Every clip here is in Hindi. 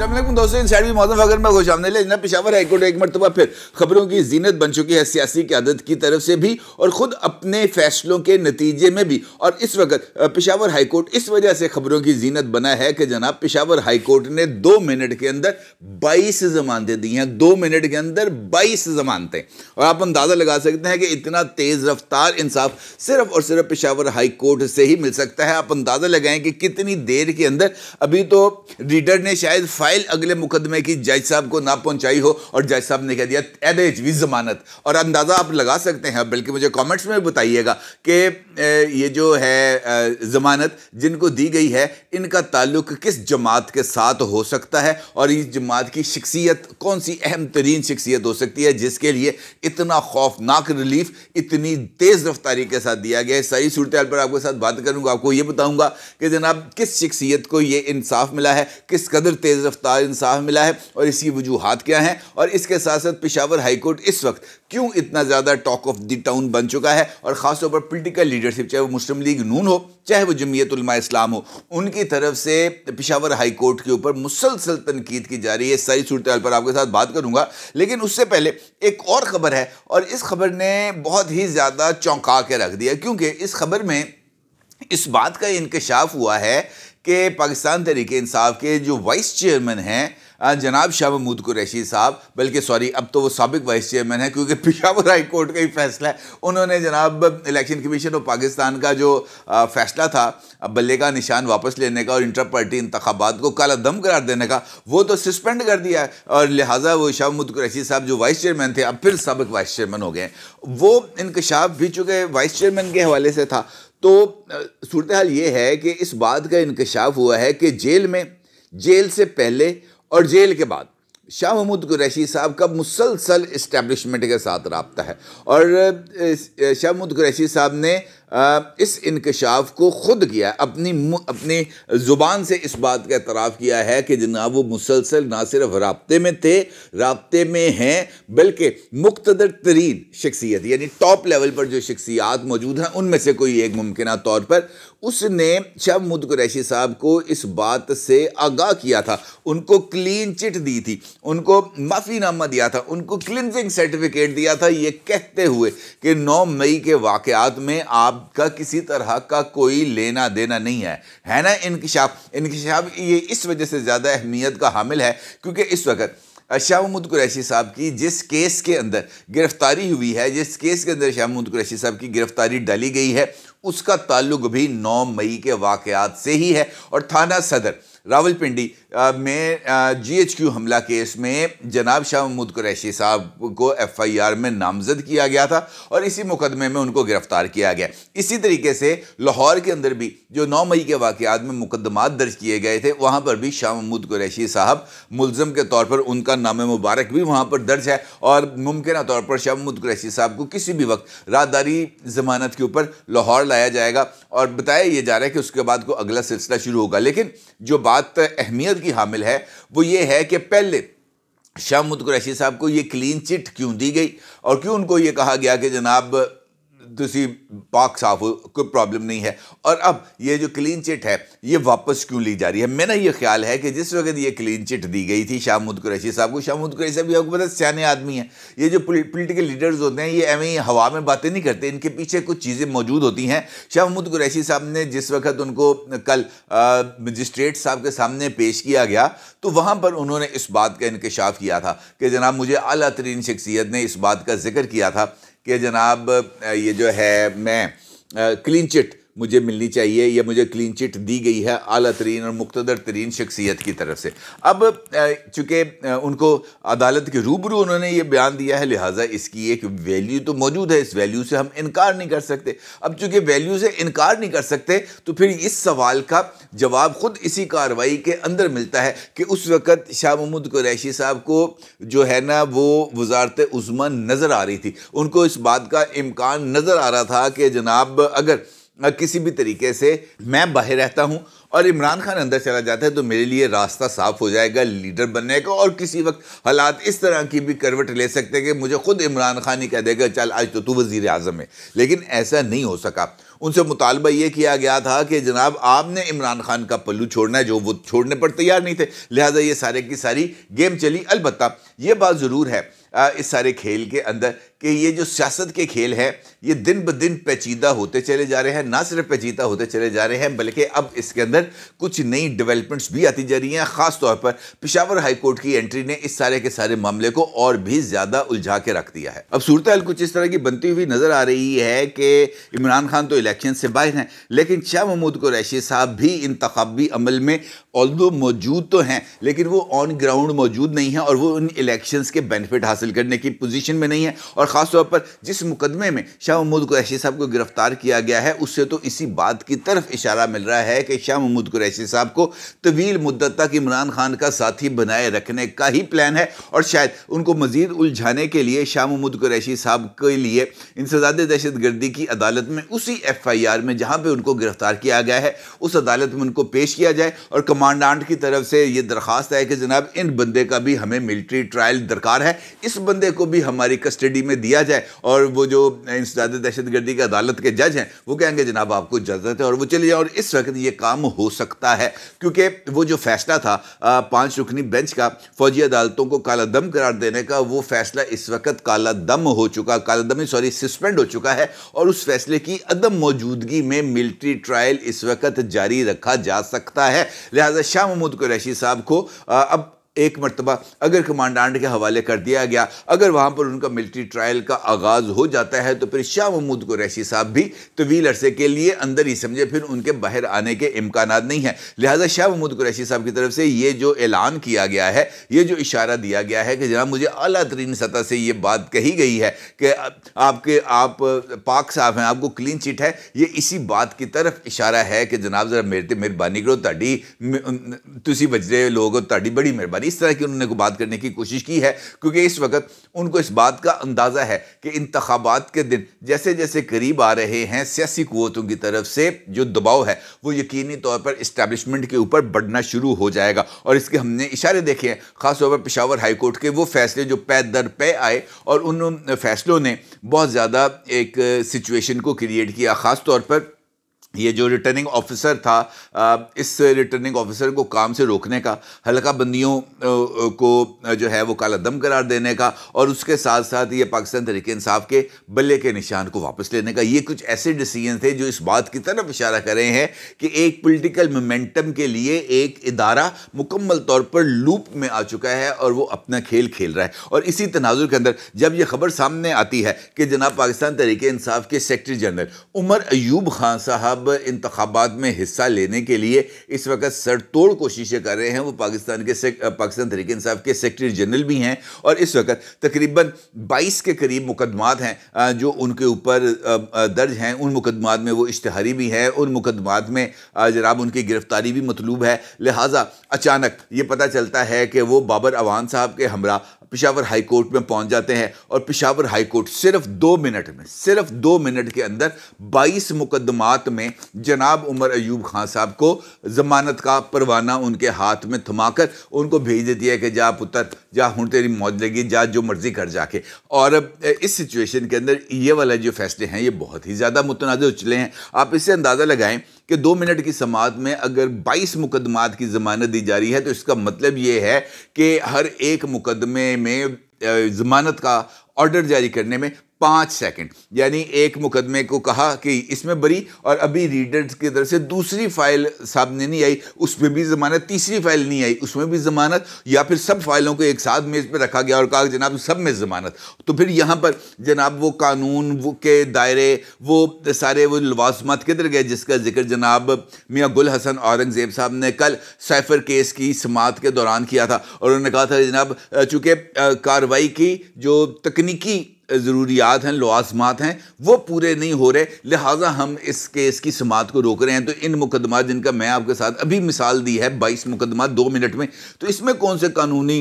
दोस्तों इन भी मौसम अगर मैं खुश आमने जना पिशावर हाईकोर्ट एक मरतबा फिर खबरों की जीनत बन चुकी है सियासी की आदत की तरफ से भी और ख़ुद अपने फैसलों के नतीजे में भी और इस वक्त पिशावर हाईकोर्ट इस वजह से खबरों की जीनत बना है कि जनाब पिशावर हाईकोर्ट ने दो मिनट के अंदर बाईस जमानतें दी हैं दो मिनट के अंदर बाईस जमानतें और आप अंदाज़ा लगा सकते हैं कि इतना तेज़ रफ्तार इंसाफ सिर्फ और सिर्फ पिशावर हाईकोर्ट से ही मिल सकता है आप अंदाज़ा लगाएं कि कितनी देर के अंदर अभी तो रीडर ने शायद फाइल अगले मुकदमे की जज साहब को ना पहुंचाई हो और जज साहब ने कह दिया एद एज जमानत और अंदाज़ा आप लगा सकते हैं बल्कि मुझे कमेंट्स में बताइएगा कि ये जो है ज़मानत जिनको दी गई है इनका ताल्लुक किस जमात के साथ हो सकता है और इस जमात की शख्सियत कौन सी अहम तरीन शख्सियत हो सकती है जिसके लिए इतना खौफनाक रिलीफ इतनी तेज़ रफ्तारी के साथ दिया गया है सूरत पर आपके साथ बात करूँगा आपको ये बताऊँगा कि जनाब किस शख्सियत को ये इंसाफ मिला है किस कदर तेज़ रफ्तार गिरफ्तार इंसाफ मिला है और इसकी वजूहत क्या हैं और इसके साथ साथ पिशावर हाईकोर्ट इस वक्त क्यों इतना ज़्यादा टॉक ऑफ द टाउन बन चुका है और ख़ासतौर पर पोलिटिकल लीडरशिप चाहे वो मुस्लिम लीग नून हो चाहे वो जमीयत इस्लाम हो उनकी तरफ से पिशावर हाई कोर्ट के ऊपर मुसलसल तनकीद की जा रही है सारी सूरत पर आपके साथ बात करूंगा लेकिन उससे पहले एक और ख़बर है और इस खबर ने बहुत ही ज़्यादा चौंका के रख दिया क्योंकि इस खबर में इस बात का इंकशाफ हुआ है कि पाकिस्तान तहरीक इंसाफ के जो वाइस चेयरमैन हैं जनाब शाह महमूद कुरैशी साहब बल्कि सॉरी अब तो वो सबक वाइस चेयरमैन है क्योंकि पिशावर हाई कोर्ट का ही फैसला है उन्होंने जनाब इलेक्शन कमीशन ऑफ पाकिस्तान का जो फैसला था बल्ले का निशान वापस लेने का और इंटर पार्टी इंतबात को काला दम करार देने का वो तो सस्पेंड कर दिया है और लिहाजा वो शाह महमूद कुरैशी साहब जो वाइस चेयरमैन थे अब फिर सबक वाइस चेयरमैन हो गए वो इंकशाफ भी चूँकि वाइस चेयरमैन के हवाले से था तो सूरत हाल ये है कि इस बात का इंकशाफ हुआ है कि जेल में जेल से पहले और जेल के बाद शाह महमूद कुरैशी साहब का मुसलसल इस्टेब्लिशमेंट के साथ रबता है और शाह महमूद कुरैशी साहब ने इस इनकशाफ को ख़ुद किया अपनी अपनी ज़ुबान से इस बात का एतराफ़ किया है कि जनाब वो मुसलसल ना सिर्फ रबते में थे रबते में हैं बल्कि मुख्तर तरीन शख्सियत यानी टॉप लेवल पर जो शख्सियात मौजूद हैं उनमें से कोई एक मुमकिन तौर पर उसने शब मुद कुरैशी साहब को इस बात से आगाह किया था उनको क्लीन चिट दी थी उनको माफ़ीनामा दिया था उनको क्लिनजिंग सर्टिफिकेट दिया था ये कहते हुए कि नौ मई के वाक़ात में आप का किसी तरह का कोई लेना देना नहीं है है ना इनकशाफ इनकशाफ ये इस वजह से ज़्यादा अहमियत का हामिल है क्योंकि इस वक्त शाह महमूद कुरैशी साहब की जिस केस के अंदर गिरफ्तारी हुई है जिस केस के अंदर शाह महमूद कुरैशी साहब की गिरफ्तारी डाली गई है उसका ताल्लुक भी 9 मई के वाकयात से ही है और थाना सदर रावलपिंडी में जी एच क्यू हमला केस में जनाब शाह महमूद कुरैशी साहब को एफ़ आई आर में नामजद किया गया था और इसी मुकदमे में उनको गिरफ्तार किया गया इसी तरीके से लाहौर के अंदर भी जो नौ मई के वाकत में मुकदमात दर्ज किए गए थे वहाँ पर भी शाह महमूद कुरैशी साहब मुलम के तौर पर उनका नाम मुबारक भी वहाँ पर दर्ज है और मुमकिन तौर पर शाह महमूद कुरैशी साहब को किसी भी वक्त राहदारी ज़मानत के ऊपर लाहौर लाया जाएगा और बताया ये जा रहा है कि उसके बाद को अगला सिलसिला शुरू होगा लेकिन जो बात अहमियत मकसद की हामिल है वो ये है कि पहले शाह मुद कुरैशी साहब को ये क्लीन चिट क्यों दी गई और क्यों उनको ये कहा गया कि जनाब ਤੁਸੀਂ तो पाक साफ हो कोई प्रॉब्लम नहीं है और अब ये जो क्लीन चिट है ये वापस क्यों ली जा रही है मेरा ये ख्याल है कि जिस वक्त ये क्लीन चिट दी गई थी शाह मुद कुरैशी साहब को शाह मुद कुरैशी साहब आपको पता सियाने आदमी हैं ये जो पोलिटिकल लीडर्स होते हैं ये एवं हवा में बातें नहीं करते इनके पीछे कुछ चीज़ें मौजूद होती हैं शाह महमूद कुरैशी साहब ने जिस वक्त उनको कल मजिस्ट्रेट साहब के सामने पेश किया गया तो वहाँ पर उन्होंने इस बात का इंकशाफ किया था कि जनाब मुझे अला तरीन शख्सियत ने इस बात का जिक्र किया था कि जनाब ये जो है मैं क्लीन चिट मुझे मिलनी चाहिए या मुझे क्लीन चिट दी गई है अली तरीन और मुख्तर तरीन शख्सियत की तरफ से अब चूँकि उनको अदालत के रूबरू उन्होंने ये बयान दिया है लिहाजा इसकी एक वैल्यू तो मौजूद है इस वैल्यू से हम इनकार नहीं कर सकते अब चूँकि वैल्यू से इनकार नहीं कर सकते तो फिर इस सवाल का जवाब ख़ुद इसी कार्रवाई के अंदर मिलता है कि उस वक़्त शाह महमूद कुरैशी साहब को जो है ना वो वजारत उज़मा नज़र आ रही थी उनको इस बात का इम्कान नज़र आ रहा था कि जनाब अगर किसी भी तरीके से मैं बाहर रहता हूँ और इमरान खान अंदर चला जाता है तो मेरे लिए रास्ता साफ हो जाएगा लीडर बनने का और किसी वक्त हालात इस तरह की भी करवट ले सकते हैं कि मुझे खुद इमरान खान ही कह देगा चल आज तो तू वजीर अजम है लेकिन ऐसा नहीं हो सका उनसे मुतालबा ये किया गया था कि जनाब आपने इमरान खान का पल्लू छोड़ना है जो वो छोड़ने पर तैयार नहीं थे लिहाजा ये सारे की सारी गेम चली अलबत्त ये बात ज़रूर है इस सारे खेल के अंदर कि ये जो सियासत के खेल हैं ये दिन ब दिन पेचीदा होते चले जा रहे हैं ना सिर्फ पेचीदा होते चले जा रहे हैं बल्कि अब इसके अंदर कुछ नई डेवलपमेंट्स भी आती जा रही हैं ख़ास तौर पर पिशावर हाई कोर्ट की एंट्री ने इस सारे के सारे मामले को और भी ज़्यादा उलझा के रख दिया है अब सूरत हाल कुछ इस तरह की बनती हुई नज़र आ रही है कि इमरान खान तो इलेक्शन से बाहर हैं लेकिन शाह महमूद कुरैशी साहब भी इंतबी अमल में ऑल्दो मौजूद तो हैं लेकिन वो ऑन ग्राउंड मौजूद नहीं है और वो उन इलेक्शन के बेनिफिट हासिल करने की पोजीशन में नहीं है और ख़ास तौर पर जिस मुकदमे में शाह महमूद कुरैशी साहब को गिरफ्तार किया गया है उससे तो इसी बात की तरफ इशारा मिल रहा है कि शाह महमूद कुरैशी साहब को तवील मुद्दत तक इमरान खान का साथी बनाए रखने का ही प्लान है और शायद उनको मज़ीद उलझाने के लिए शाह महमूद कुरैशी साहब के लिए इंसदाद दहशत गर्दी की अदालत में उसी एफ़ आई आर में जहाँ पर उनको गिरफ्तार किया गया है उस अदालत में उनको पेश किया जाए और कमांडांट की तरफ से ये दरख्वास्त है कि जनाब इन बंदे का भी हमें मिलिट्री ट्रायल दरकार है इस बंदे को भी हमारी कस्टडी में दिया जाए और वो जो इंसदाद दहशत गर्दी की अदालत के जज हैं वो कहेंगे जनाब आपको इजाज़त है और वो चले जाए और इस वक्त ये काम हो सकता है क्योंकि वो जो फैसला था पाँच रुकनी बेंच का फौजी अदालतों को काला दम करार देने का वो फैसला इस वक्त काला दम हो चुका काला दम सॉरी सस्पेंड हो चुका है और उस फैसले की अदम मौजूदगी में मिलिट्री ट्रायल इस वक्त जारी रखा जा सकता है लिहाजा शाह महमूद कुरैशी साहब को अब एक मरतबा अगर कमांडांट के हवाले कर दिया गया अगर वहाँ पर उनका मिलिट्री ट्रायल का आगाज़ हो जाता है तो फिर शाह महमूद कुरैशी साहब भी तवील अरसे के लिए अंदर ही समझे फिर उनके बाहर आने के इम्कान नहीं हैं लिहाजा शाह महमूद कुरैशी साहब की तरफ से ये जो ऐलान किया गया है ये जो इशारा दिया गया है कि जनाब मुझे अला तरीन सतह से ये बात कही गई है कि आपके आप पाक साहब हैं आपको क्लीन चिट है ये इसी बात की तरफ इशारा है कि जनाब जरा मेरे मेहरबानी करो ताड़ी तुसी बजरे लोग हो ताड़ी बड़ी मेहरबानी इस तरह की उन्होंने बात करने की कोशिश की है क्योंकि इस वक्त उनको इस बात का अंदाज़ा है कि इंतबात के दिन जैसे जैसे करीब आ रहे हैं सियासी क़वतों की तरफ से जो दबाव है वो यकीनी तौर पर इस्टेबलिशमेंट के ऊपर बढ़ना शुरू हो जाएगा और इसके हमने इशारे देखे हैं ख़ासतौर पर पिशावर हाईकोर्ट के वो फैसले जो पै दर पै आए और उन फैसलों ने बहुत ज़्यादा एक सिचुएशन को क्रिएट किया ख़ास तौर पर ये जो रिटर्निंग ऑफिसर था इस रिटर्निंग ऑफिसर को काम से रोकने का हल्का बंदियों को जो है वो काला दम करार देने का और उसके साथ साथ ये पाकिस्तान तरीके इंसाफ के बल्ले के निशान को वापस लेने का ये कुछ ऐसे डिसीजन थे जो इस बात की तरफ इशारा कर रहे हैं कि एक पोलिटिकल मोमेंटम के लिए एक इदारा मुकम्मल तौर पर लूप में आ चुका है और वो अपना खेल खेल रहा है और इसी तनाजुर के अंदर जब ये खबर सामने आती है कि जनाब पाकिस्तान तरीके इंसाफ के सेक्रटरी जनरल उमर अयूब खान साहब इंतबात में हिस्सा लेने के लिए इस वक्त सर तोड़ कोशिशें कर रहे हैं वो पाकिस्तान के पाकिस्तान तरीके इंसाफ के सेक्रटरी जनरल भी हैं और इस वक्त तकरीबन बाईस के करीब मुकदमात हैं जो उनके ऊपर दर्ज हैं उन मुकदमात में वो इश्तहारी भी हैं उन मुकदमात में जनाब उनकी गिरफ्तारी भी मतलूब है लिहाजा अचानक ये पता चलता है कि वो बाबर अवान साहब के हमरा पिशावर हाई कोर्ट में पहुंच जाते हैं और पिशावर हाई कोर्ट सिर्फ दो मिनट में सिर्फ दो मिनट के अंदर 22 मुकदमात में जनाब उमर अयूब खान साहब को जमानत का परवाना उनके हाथ में थमाकर उनको भेज देती है कि जा पुत्र जा हूँ तेरी मौज लगी जा जो मर्जी कर जाके और इस सिचुएशन के अंदर ये वाला जो फैसले हैं ये बहुत ही ज़्यादा मुतनाज़ उछले हैं आप इससे अंदाज़ा लगाएं कि दो मिनट की समात में अगर 22 मुकदमात की ज़मानत दी जा रही है तो इसका मतलब ये है कि हर एक मुकदमे में ज़मानत का ऑर्डर जारी करने में पाँच सेकंड यानी एक मुकदमे को कहा कि इसमें बरी और अभी रीडर्स की तरफ से दूसरी फाइल सामने नहीं आई उसमें भी ज़मानत तीसरी फाइल नहीं आई उसमें भी ज़मानत या फिर सब फाइलों को एक साथ मेज़ पर रखा गया और कहा जनाब सब में ज़मानत तो फिर यहाँ पर जनाब वो कानून वो के दायरे वो सारे वो लवाजमत किधर गए जिसका जिक्र जनाब मियाँ गुल हसन औरंगज़ेब साहब ने कल सैफर केस की समात के दौरान किया था और उन्होंने कहा था जनाब चूँकि कार्रवाई की जो तकनीकी ज़रूरियात हैं लवाजमात हैं वो पूरे नहीं हो रहे लिहाजा हम इस केस की समात को रोक रहे हैं तो इन मुकदमा जिनका मैं आपके साथ अभी मिसाल दी है बाईस मुकदमा दो मिनट में तो इसमें कौन से कानूनी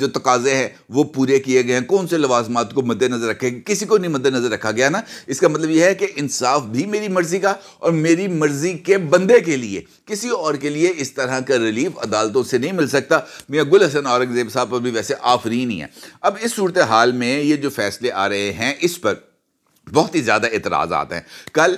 जो तकाजे हैं वो पूरे किए गए हैं कौन से लवाजमात को मद्देनज़र रखे किसी को नहीं मद्देनज़र रखा गया ना इसका मतलब यह है कि इंसाफ भी मेरी मर्ज़ी का और मेरी मर्ज़ी के बंदे के लिए किसी और के लिए इस तरह का रिलीफ अदालतों से नहीं मिल सकता मियाँ गुल हसन औरंगजेब साहब पर भी वैसे आफरीन ही है अब इस सूरत हाल में ये जो फैसले आ आ रहे हैं इस पर बहुत ही ज़्यादा एतराज़ आते हैं कल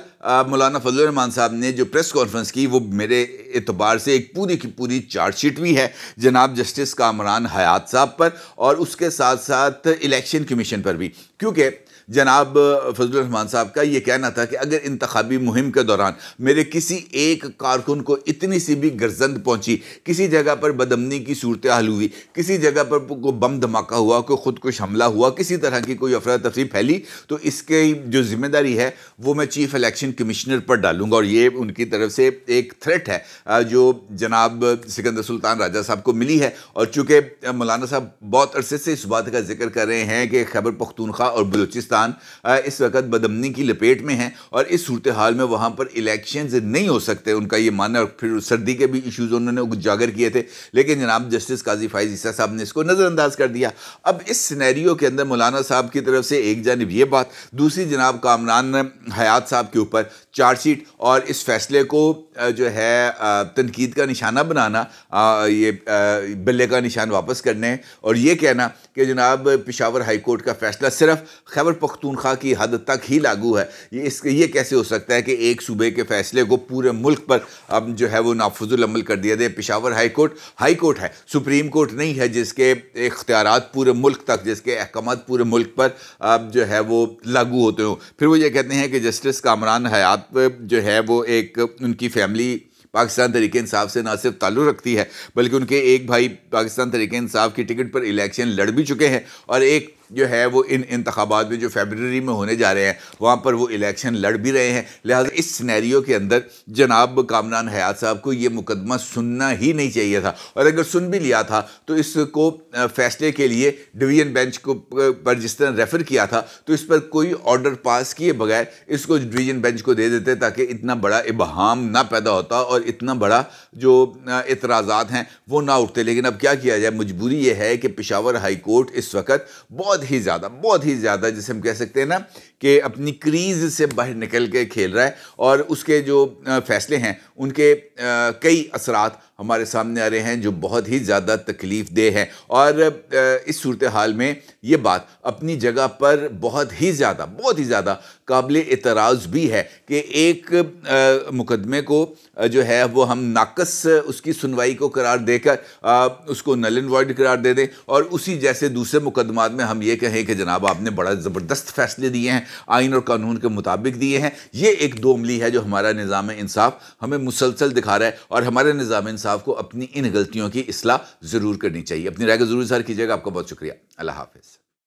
मौलाना फजलरहमान साहब ने जो प्रेस कॉन्फ्रेंस की वो मेरे एतबार से एक पूरी की पूरी चार्जशीट भी है जनाब जस्टिस कामरान हयात साहब पर और उसके साथ साथ इलेक्शन कमीशन पर भी क्योंकि जनाब फजल रहमान साहब का ये कहना था कि अगर इंतबी मुहिम के दौरान मेरे किसी एक कारकुन को इतनी सी भी गर्जंद पहुंची किसी जगह पर बदमनी की सूरत हाल हुई किसी जगह पर कोई बम धमाका हुआ कोई खुदकुश हमला हुआ किसी तरह की कोई अफरा तफरी फैली तो इसके जो जिम्मेदारी है वो मैं चीफ इलेक्शन कमिश्नर पर डालूंगा और ये उनकी तरफ से एक थ्रेट है जो जनाब सिकंदर सुल्तान राजा साहब को मिली है और चूँकि मौलाना साहब बहुत अरसे से इस बात का जिक्र कर रहे हैं कि खैबर पख्तूनख्वा और बलूचिस्तान पाकिस्तान इस वक्त बदमनी की लपेट में है और इस सूरत हाल में वहाँ पर इलेक्शन नहीं हो सकते उनका ये मानना और फिर सर्दी के भी इशूज़ उन्होंने उजागर किए थे लेकिन जनाब जस्टिस काजी फाइज ईसा साहब ने इसको नज़रअंदाज कर दिया अब इस सिनेरियो के अंदर मौलाना साहब की तरफ से एक जानब ये बात दूसरी जनाब कामरान हयात साहब के ऊपर चार्जशीट और इस फैसले को जो है तनकीद का निशाना बनाना ये बल्ले का निशान वापस करने और ये कहना कि जनाब पिशावर हाई कोर्ट का फैसला सिर्फ खैबर पख्तूनख्वा की हद तक ही लागू है ये इसके ये कैसे हो सकता है कि एक सूबे के फैसले को पूरे मुल्क पर अब जो है वो नाफजुलमल कर दिया जाए Peshawar high court high court है सुप्रीम कोर्ट नहीं है जिसके इख्तियार पूरे मुल्क तक जिसके अहकाम पूरे मुल्क पर अब जो है वो लागू होते हों फिर वो ये कहते हैं कि जस्टिस कामरान हयात जो है वो एक उनकी फैमिली फैमिली पाकिस्तान तरीके इंसाफ से ना सिर्फ ताल्लुक़ रखती है बल्कि उनके एक भाई पाकिस्तान तरीके इंसाफ की टिकट पर इलेक्शन लड़ भी चुके हैं और एक जो है वो इन इंतबात में जो फेबररी में होने जा रहे हैं वहाँ पर वो इलेक्शन लड़ भी रहे हैं लिहाजा इस सिनेरियो के अंदर जनाब कामरान हयात साहब को ये मुकदमा सुनना ही नहीं चाहिए था और अगर सुन भी लिया था तो इसको फैसले के लिए डिवीजन बेंच को पर जिस तरह रेफ़र किया था तो इस पर कोई ऑर्डर पास किए बगैर इसको डिवीजन बेंच को दे देते ताकि इतना बड़ा इबहम ना पैदा होता और इतना बड़ा जो एतराज़ात हैं वो ना उठते लेकिन अब क्या किया जाए मजबूरी ये है कि पिशावर हाई कोर्ट इस वक्त बहुत बहुत ही ज़्यादा बहुत ही ज़्यादा जिसे हम कह सकते हैं ना कि अपनी क्रीज से बाहर निकल के खेल रहा है और उसके जो फैसले हैं उनके कई असरात हमारे सामने आ रहे हैं जो बहुत ही ज़्यादा तकलीफ़ देह हैं और इस सूरत हाल में ये बात अपनी जगह पर बहुत ही ज़्यादा बहुत ही ज़्यादा काबिल एतराज़ भी है कि एक मुकदमे को जो है वो हम नाकस उसकी सुनवाई को करार देकर उसको नल एंड वॉइड करार दे दें और उसी जैसे दूसरे मुकदमात में हम ये कहें कि जनाब आपने बड़ा ज़बरदस्त फैसले दिए हैं आइन और कानून के मुताबिक दिए हैं ये एक दो अमली है जो हमारा निज़ाम इंसाफ हमें मुसलसल दिखा रहा है और हमारे निज़ाम इंसाफ को अपनी इन गलतियों की असलाह ज़रूर करनी चाहिए अपनी राय का ज़रूर इजहार कीजिएगा आपका बहुत शुक्रिया अल्लाह हाफिज़